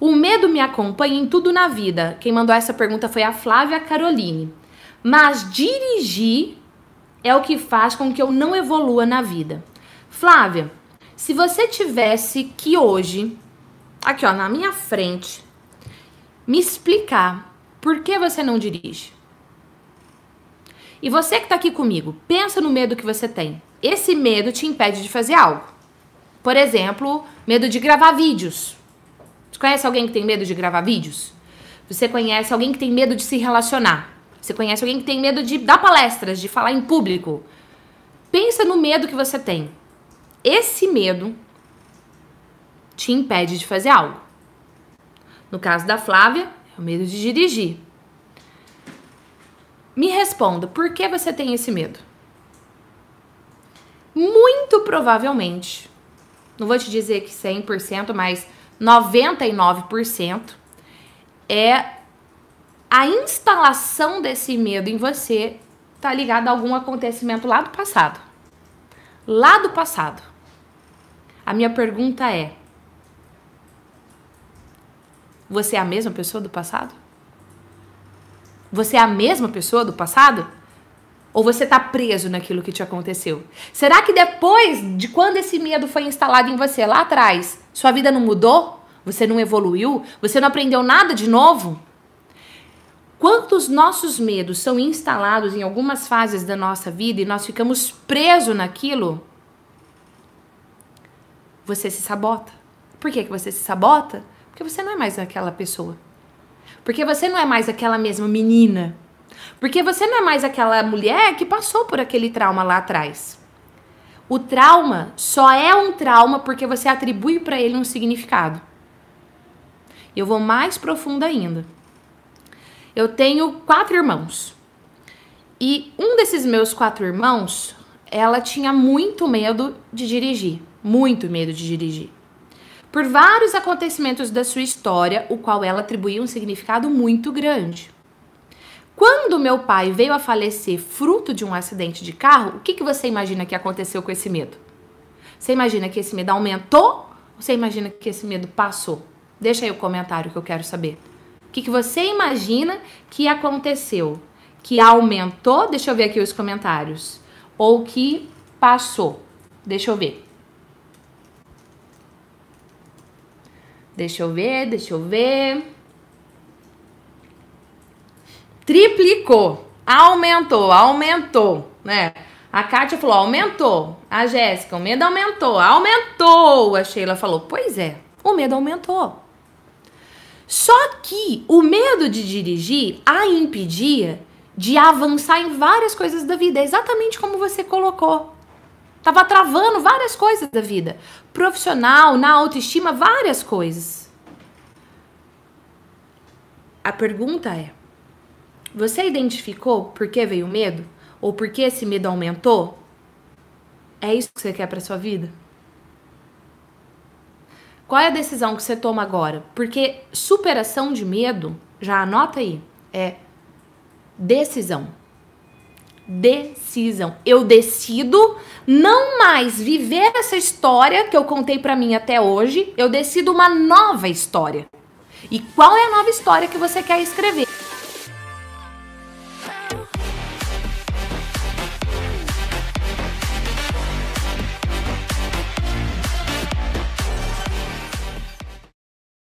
O medo me acompanha em tudo na vida. Quem mandou essa pergunta foi a Flávia Caroline. Mas dirigir é o que faz com que eu não evolua na vida. Flávia, se você tivesse que hoje, aqui ó, na minha frente, me explicar por que você não dirige. E você que está aqui comigo, pensa no medo que você tem. Esse medo te impede de fazer algo. Por exemplo, medo de gravar vídeos. Você conhece alguém que tem medo de gravar vídeos? Você conhece alguém que tem medo de se relacionar? Você conhece alguém que tem medo de dar palestras, de falar em público? Pensa no medo que você tem. Esse medo te impede de fazer algo. No caso da Flávia, é o medo de dirigir. Me responda, por que você tem esse medo? Muito provavelmente, não vou te dizer que 100%, mas 99% é a instalação desse medo em você tá ligado a algum acontecimento lá do passado. Lá do passado. A minha pergunta é: Você é a mesma pessoa do passado? Você é a mesma pessoa do passado? Ou você está preso naquilo que te aconteceu? Será que depois de quando esse medo foi instalado em você lá atrás, sua vida não mudou? Você não evoluiu? Você não aprendeu nada de novo? Quantos nossos medos são instalados em algumas fases da nossa vida e nós ficamos presos naquilo? Você se sabota. Por que, que você se sabota? Porque você não é mais aquela pessoa. Porque você não é mais aquela mesma menina porque você não é mais aquela mulher que passou por aquele trauma lá atrás. O trauma só é um trauma porque você atribui para ele um significado. Eu vou mais profundo ainda. Eu tenho quatro irmãos. E um desses meus quatro irmãos, ela tinha muito medo de dirigir, muito medo de dirigir. Por vários acontecimentos da sua história, o qual ela atribuía um significado muito grande. Quando meu pai veio a falecer fruto de um acidente de carro, o que, que você imagina que aconteceu com esse medo? Você imagina que esse medo aumentou ou você imagina que esse medo passou? Deixa aí o comentário que eu quero saber. O que, que você imagina que aconteceu? Que aumentou? Deixa eu ver aqui os comentários. Ou que passou? Deixa eu ver. Deixa eu ver, deixa eu ver triplicou, aumentou, aumentou, né? A Kátia falou, aumentou. A Jéssica, o medo aumentou, aumentou. A Sheila falou, pois é, o medo aumentou. Só que o medo de dirigir a impedia de avançar em várias coisas da vida, exatamente como você colocou. Tava travando várias coisas da vida, profissional, na autoestima, várias coisas. A pergunta é: você identificou por que veio o medo? Ou por que esse medo aumentou? É isso que você quer para sua vida? Qual é a decisão que você toma agora? Porque superação de medo, já anota aí, é decisão. Decisão. Eu decido não mais viver essa história que eu contei para mim até hoje, eu decido uma nova história. E qual é a nova história que você quer escrever?